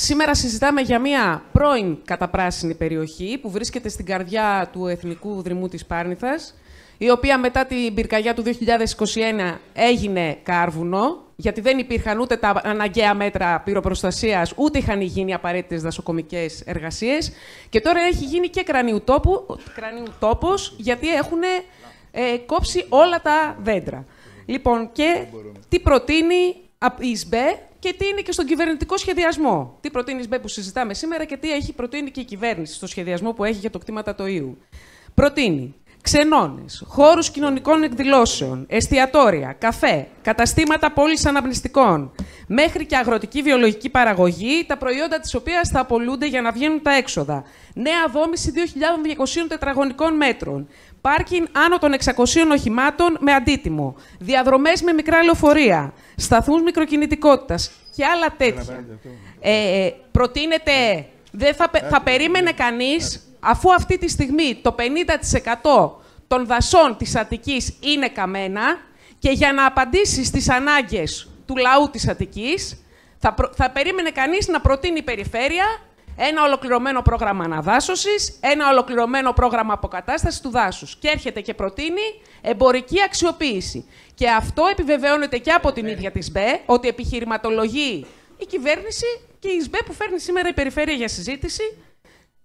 Σήμερα συζητάμε για μια πρώην καταπράσινη περιοχή που βρίσκεται στην καρδιά του Εθνικού Δρυμού της Πάρνηθας, η οποία μετά την πυρκαγιά του 2021 έγινε κάρβουνο, γιατί δεν υπήρχαν ούτε τα αναγκαία μέτρα πυροπροστασίας, ούτε είχαν γίνει απαραίτητες δασοκομικές εργασίες. Και τώρα έχει γίνει και κρανίου, τόπου, τόπος, γιατί έχουν ε, κόψει όλα τα δέντρα. Λοιπόν, και τι προτείνει η και τι είναι και στον κυβερνητικό σχεδιασμό. Τι προτείνεις Μπέ που συζητάμε σήμερα και τι έχει προτείνει και η κυβέρνηση στο σχεδιασμό που έχει για το κτήματα το Ιού. Προτείνει ξενώνε, χώρους κοινωνικών εκδηλώσεων, εστιατόρια, καφέ, καταστήματα πόλης αναπνιστικών, μέχρι και αγροτική βιολογική παραγωγή, τα προϊόντα της οποίας θα απολούνται για να βγαίνουν τα έξοδα. Νέα δόμηση 2.200 τετραγωνικών μέτρων. Πάρκιν άνω των 600 οχημάτων με αντίτιμο. Διαδρομές με μικρά λεωφορεία. Σταθμούς μικροκινητικότητας και άλλα τέτοια. Ε, ε, προτείνεται... Δεν θα, θα περίμενε κανείς, αφού αυτή τη στιγμή το 50% των δασών της Αττικής είναι καμένα και για να απαντήσει στις ανάγκες του λαού της Αττικής θα, θα περίμενε κανείς να προτείνει η περιφέρεια ένα ολοκληρωμένο πρόγραμμα αναδάσωσης, ένα ολοκληρωμένο πρόγραμμα αποκατάστασης του δάσους Και έρχεται και προτείνει εμπορική αξιοποίηση. Και αυτό επιβεβαιώνεται και από την ναι. ίδια της ΣΜΕ, ότι επιχειρηματολογεί η κυβέρνηση και η ΣΜΕ που φέρνει σήμερα η περιφέρεια για συζήτηση.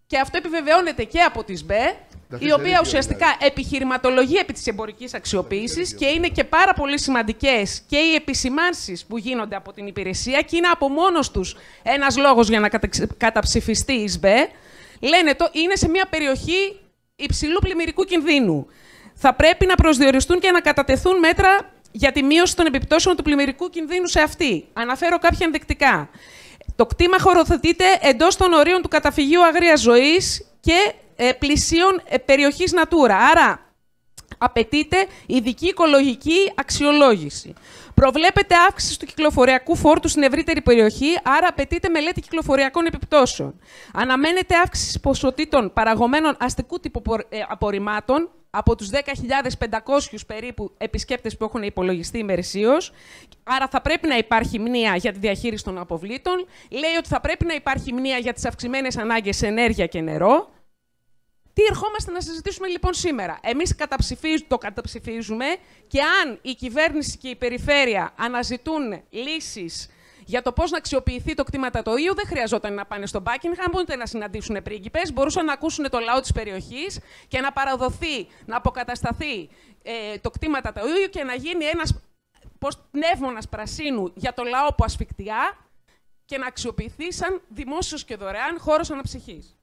Και αυτό επιβεβαιώνεται και από τη ΣΜΕ, η οποία ουσιαστικά επιχειρηματολογεί επί της εμπορικής αξιοποίησης και είναι και πάρα πολύ σημαντικές και οι επισημάνσεις που γίνονται από την υπηρεσία και είναι από μόνος τους ένας λόγος για να καταψηφιστεί η ΣΒΕ. Λένε το, είναι σε μια περιοχή υψηλού πλημμυρικού κινδύνου. Θα πρέπει να προσδιοριστούν και να κατατεθούν μέτρα για τη μείωση των επιπτώσεων του πλημμυρικού κινδύνου σε αυτή. Αναφέρω κάποια ενδεικτικά. Το κτήμα χωροθετείται εντός των ορίων του καταφυγίου αγρίας ζωής και ε, πλησίων ε, περιοχής Natura. Άρα, απαιτείται ειδική οικολογική αξιολόγηση. Προβλέπεται αύξηση του κυκλοφοριακού φόρτου στην ευρύτερη περιοχή, άρα απαιτείται μελέτη κυκλοφοριακών επιπτώσεων. Αναμένεται αύξηση ποσοτήτων παραγωμένων αστικού τύπου ε, απορριμμάτων από τους 10.500 περίπου επισκέπτες που έχουν υπολογιστεί ημερησίως. Άρα θα πρέπει να υπάρχει μνήμα για τη διαχείριση των αποβλήτων. Λέει ότι θα πρέπει να υπάρχει μνήμα για τις αυξημένες ανάγκες σε ενέργεια και νερό. Τι ερχόμαστε να συζητήσουμε λοιπόν σήμερα. Εμείς το καταψηφίζουμε και αν η κυβέρνηση και η περιφέρεια αναζητούν λύσεις για το πώς να αξιοποιηθεί το κτήμα Τατοίου, δεν χρειαζόταν να πάνε στο Buckingham ούτε να συναντήσουν πρίγκιπες, Μπορούσαν να ακούσουν το λαό της περιοχής και να παραδοθεί, να αποκατασταθεί ε, το Τατοίου και να γίνει ένας πνεύμονας πρασίνου για το λαό που ασφικτιά και να αξιοποιηθεί σαν δημόσιος και δωρεάν χώρος αναψυχής.